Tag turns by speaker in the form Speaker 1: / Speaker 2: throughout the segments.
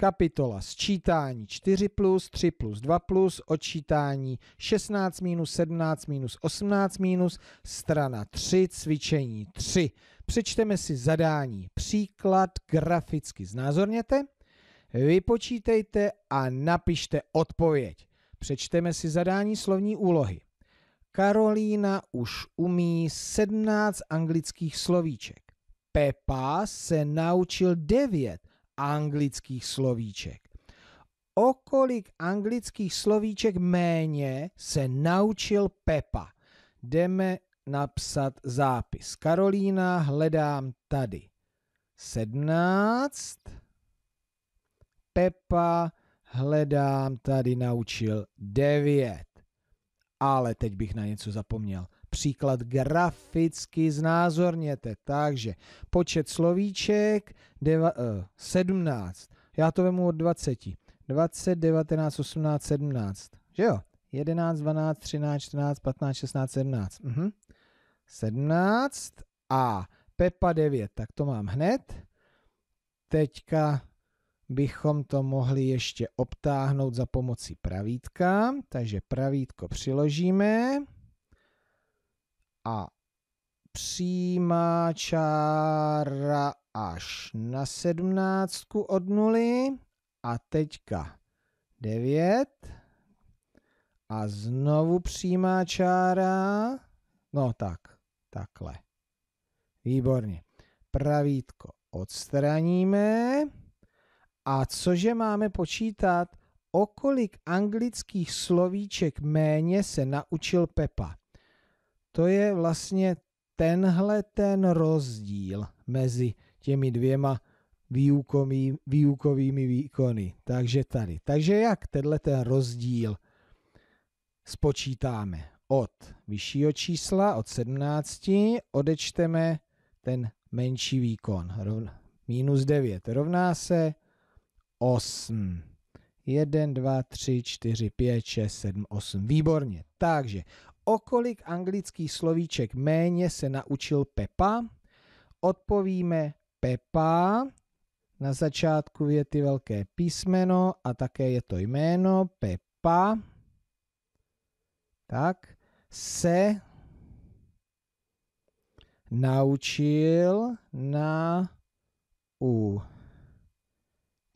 Speaker 1: Kapitola sčítání 4 plus, 3 plus, 2 plus, odčítání 16 minus, 17 minus, 18 minus, strana 3, cvičení 3. Přečteme si zadání. Příklad graficky znázorněte, vypočítejte a napište odpověď. Přečteme si zadání slovní úlohy. Karolína už umí 17 anglických slovíček. Pepa se naučil 9 anglických slovíček. O kolik anglických slovíček méně se naučil Pepa? Jdeme napsat zápis. Karolína hledám tady. 17. Pepa hledám tady naučil 9. Ale teď bych na něco zapomněl. Příklad graficky znázorněte. Takže počet slovíček deva, eh, 17. Já to vemu od 20. 20, 19, 18, 17. Že jo? 11, 12, 13, 14, 15, 16, 17. Mhm. 17 a Pepa 9, tak to mám hned. Teďka bychom to mohli ještě obtáhnout za pomocí pravítka, takže pravítko přiložíme a přímá čára až na sedmnáctku od nuly a teďka 9 a znovu přímá čára, no tak, takhle. Výborně. Pravítko odstraníme. A cože máme počítat? O kolik anglických slovíček méně se naučil Pepa? to je vlastně tenhle ten rozdíl mezi těmi dvěma výukový, výukovými výkony. Takže tady. Takže jak tenhle ten rozdíl spočítáme? Od vyššího čísla, od 17, odečteme ten menší výkon. Rovna, minus 9 rovná se 8. 1, 2, 3, 4, 5, 6, 7, 8. Výborně. Takže Okolik anglických slovíček méně se naučil Pepa? Odpovíme Pepa, na začátku je ty velké písmeno a také je to jméno Pepa. Tak se naučil na u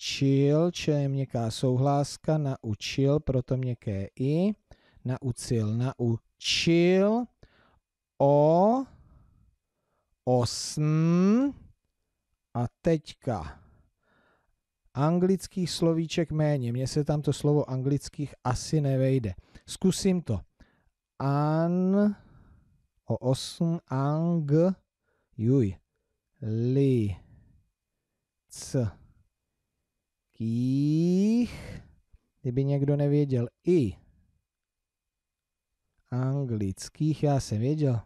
Speaker 1: čil, čili je měkká souhláska, naučil, proto měkké i naučil, naučil o osm a teďka anglických slovíček méně. Mně se tam to slovo anglických asi nevejde. Zkusím to. An o osm ang juj li c kých kdyby někdo nevěděl i anglických, já jsem věděl.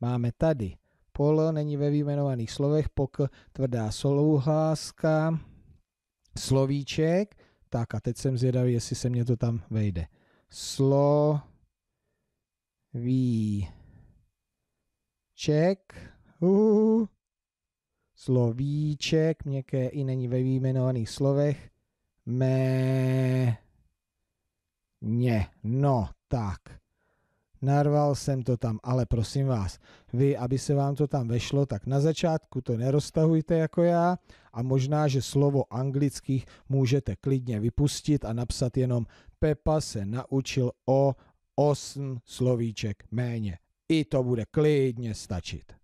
Speaker 1: Máme tady. Pol není ve výjmenovaných slovech, pok tvrdá souhláska, slovíček, tak a teď jsem zvědavý, jestli se mě to tam vejde. Slo ví ček. Uh, slovíček, měkké i není ve výjmenovaných slovech. Mé, ně, no, tak narval jsem to tam, ale prosím vás, vy, aby se vám to tam vešlo, tak na začátku to neroztahujte jako já a možná, že slovo anglických můžete klidně vypustit a napsat jenom Pepa se naučil o osm slovíček méně. I to bude klidně stačit.